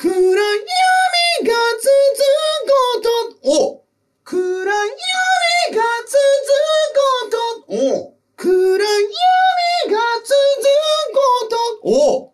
暗闇が続くこと。お暗闇が続くこと。お暗闇が続くこと。お